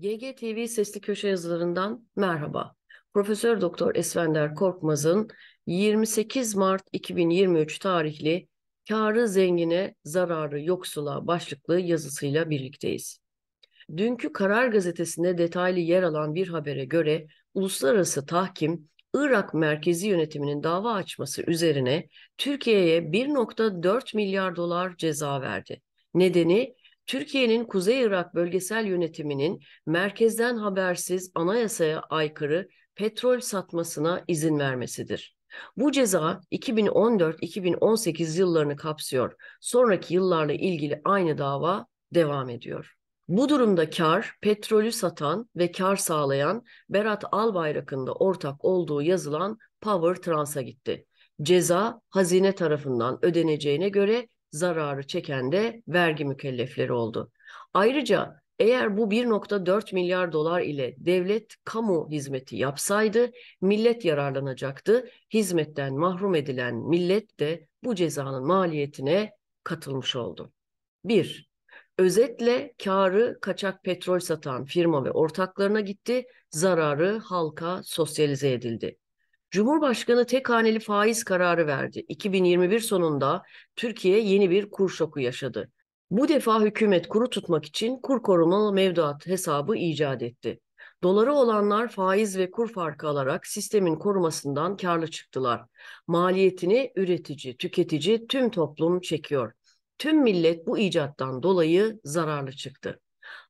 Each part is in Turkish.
YGTV Sesli Köşe yazılarından merhaba. Profesör Doktor Esvender Korkmaz'ın 28 Mart 2023 tarihli Karı Zengine, Zararı Yoksula başlıklı yazısıyla birlikteyiz. Dünkü Karar Gazetesi'nde detaylı yer alan bir habere göre uluslararası tahkim Irak merkezi yönetiminin dava açması üzerine Türkiye'ye 1.4 milyar dolar ceza verdi. Nedeni Türkiye'nin Kuzey Irak bölgesel yönetiminin merkezden habersiz anayasaya aykırı petrol satmasına izin vermesidir. Bu ceza 2014-2018 yıllarını kapsıyor. Sonraki yıllarla ilgili aynı dava devam ediyor. Bu durumda kar, petrolü satan ve kar sağlayan Berat Albayrak'ın da ortak olduğu yazılan Power Trans'a gitti. Ceza hazine tarafından ödeneceğine göre zararı çeken de vergi mükellefleri oldu. Ayrıca eğer bu 1.4 milyar dolar ile devlet kamu hizmeti yapsaydı millet yararlanacaktı. Hizmetten mahrum edilen millet de bu cezanın maliyetine katılmış oldu. 1. Özetle karı kaçak petrol satan firma ve ortaklarına gitti, zararı halka sosyalize edildi. Cumhurbaşkanı tek haneli faiz kararı verdi. 2021 sonunda Türkiye yeni bir kur şoku yaşadı. Bu defa hükümet kuru tutmak için kur korumalı mevduat hesabı icat etti. Doları olanlar faiz ve kur farkı alarak sistemin korumasından karlı çıktılar. Maliyetini üretici, tüketici, tüm toplum çekiyor. Tüm millet bu icattan dolayı zararlı çıktı.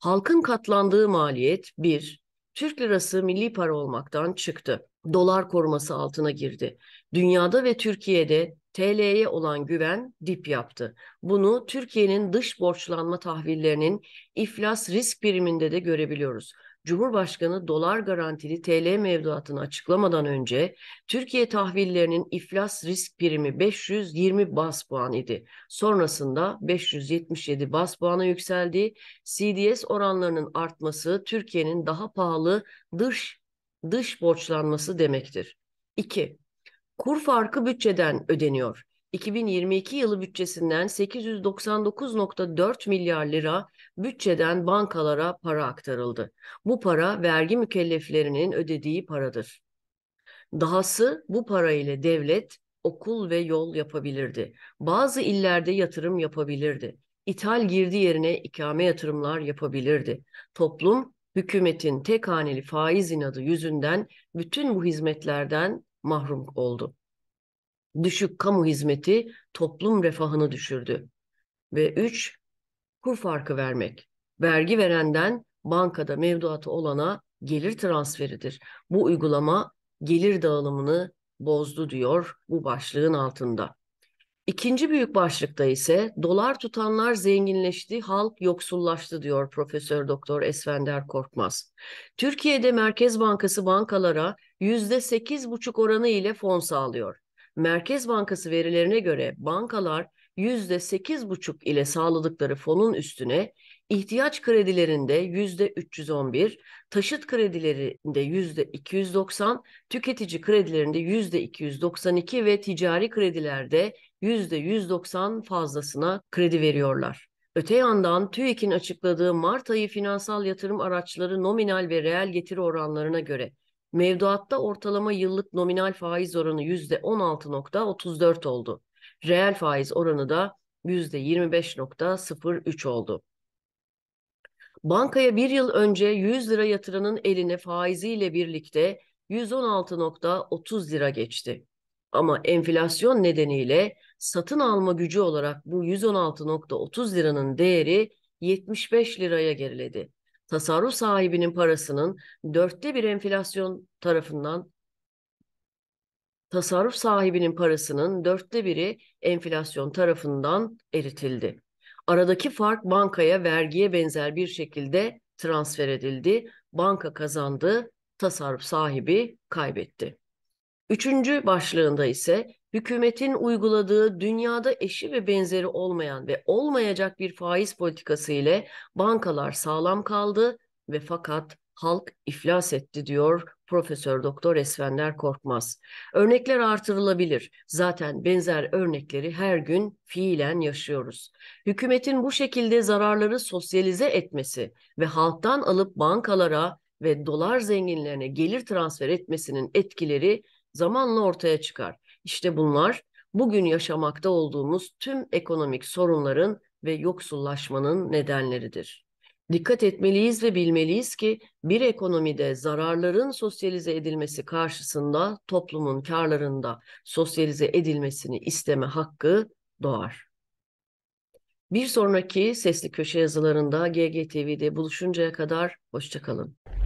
Halkın katlandığı maliyet 1. Türk lirası milli para olmaktan çıktı. Dolar koruması altına girdi. Dünyada ve Türkiye'de TL'ye olan güven dip yaptı. Bunu Türkiye'nin dış borçlanma tahvillerinin iflas risk priminde de görebiliyoruz. Cumhurbaşkanı dolar garantili TL mevduatını açıklamadan önce Türkiye tahvillerinin iflas risk primi 520 bas puan idi. Sonrasında 577 bas puana yükseldi. CDS oranlarının artması Türkiye'nin daha pahalı dış dış borçlanması demektir. 2. Kur farkı bütçeden ödeniyor. 2022 yılı bütçesinden 899.4 milyar lira bütçeden bankalara para aktarıldı. Bu para vergi mükelleflerinin ödediği paradır. Dahası bu para ile devlet okul ve yol yapabilirdi. Bazı illerde yatırım yapabilirdi. İthal girdi yerine ikame yatırımlar yapabilirdi. Toplum hükümetin tek haneli faiz inadı yüzünden bütün bu hizmetlerden mahrum oldu düşük kamu hizmeti toplum refahını düşürdü. Ve üç, kur farkı vermek. Vergi verenden bankada mevduatı olana gelir transferidir. Bu uygulama gelir dağılımını bozdu diyor bu başlığın altında. İkinci büyük başlıkta ise dolar tutanlar zenginleşti, halk yoksullaştı diyor Profesör Doktor Esfender Korkmaz. Türkiye'de Merkez Bankası bankalara yüzde sekiz buçuk oranı ile fon sağlıyor. Merkez Bankası verilerine göre bankalar %8,5 ile sağladıkları fonun üstüne ihtiyaç kredilerinde %311, taşıt kredilerinde %290, tüketici kredilerinde %292 ve ticari kredilerde %190 fazlasına kredi veriyorlar. Öte yandan TÜİK'in açıkladığı Mart ayı finansal yatırım araçları nominal ve reel getiri oranlarına göre Mevduatta ortalama yıllık nominal faiz oranı %16.34 oldu. Reel faiz oranı da %25.03 oldu. Bankaya bir yıl önce 100 lira yatıranın eline faiziyle birlikte 116.30 lira geçti. Ama enflasyon nedeniyle satın alma gücü olarak bu 116.30 liranın değeri 75 liraya geriledi tasarruf sahibinin parasının dörtte bir enflasyon tarafından tasarruf sahibinin parasının dörtte biri enflasyon tarafından eritildi. Aradaki fark bankaya vergiye benzer bir şekilde transfer edildi. Banka kazandı, tasarruf sahibi kaybetti. Üçüncü başlığında ise hükümetin uyguladığı dünyada eşi ve benzeri olmayan ve olmayacak bir faiz politikası ile bankalar sağlam kaldı ve fakat halk iflas etti diyor Profesör Doktor Esfender Korkmaz. Örnekler artırılabilir. Zaten benzer örnekleri her gün fiilen yaşıyoruz. Hükümetin bu şekilde zararları sosyalize etmesi ve halktan alıp bankalara ve dolar zenginlerine gelir transfer etmesinin etkileri zamanla ortaya çıkar. İşte bunlar bugün yaşamakta olduğumuz tüm ekonomik sorunların ve yoksullaşmanın nedenleridir. Dikkat etmeliyiz ve bilmeliyiz ki bir ekonomide zararların sosyalize edilmesi karşısında toplumun karlarında sosyalize edilmesini isteme hakkı doğar. Bir sonraki sesli köşe yazılarında GGTV'de buluşuncaya kadar hoşçakalın.